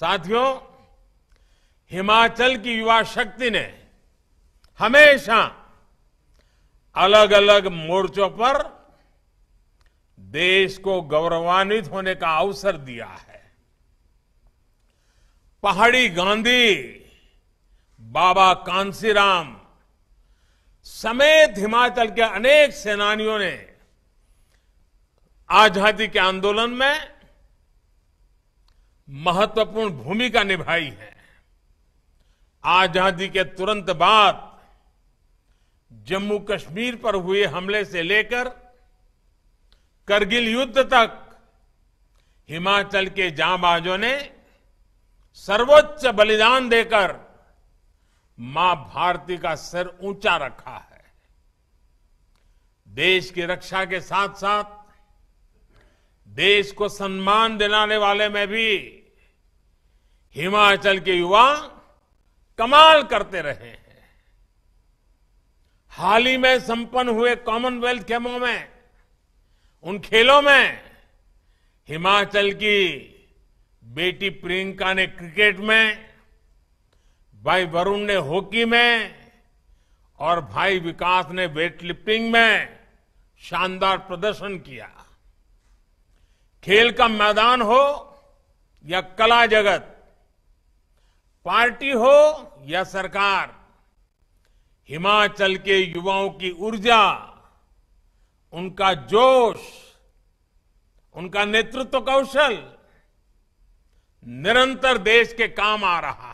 साथियों हिमाचल की युवा शक्ति ने हमेशा अलग अलग मोर्चों पर देश को गौरवान्वित होने का अवसर दिया है पहाड़ी गांधी बाबा कांसीराम समेत हिमाचल के अनेक सेनानियों ने आजादी के आंदोलन में महत्वपूर्ण भूमिका निभाई है आजादी के तुरंत बाद जम्मू कश्मीर पर हुए हमले से लेकर करगिल युद्ध तक हिमाचल के जांबाजों ने सर्वोच्च बलिदान देकर मां भारती का सिर ऊंचा रखा है देश की रक्षा के साथ साथ देश को सम्मान दिलाने वाले में भी हिमाचल के युवा कमाल करते रहे हैं हाल ही में संपन्न हुए कॉमनवेल्थ गेमों में उन खेलों में हिमाचल की बेटी प्रियंका ने क्रिकेट में भाई वरुण ने हॉकी में और भाई विकास ने वेटलिफ्टिंग में शानदार प्रदर्शन किया खेल का मैदान हो या कला जगत पार्टी हो या सरकार हिमाचल के युवाओं की ऊर्जा उनका जोश उनका नेतृत्व कौशल निरंतर देश के काम आ रहा है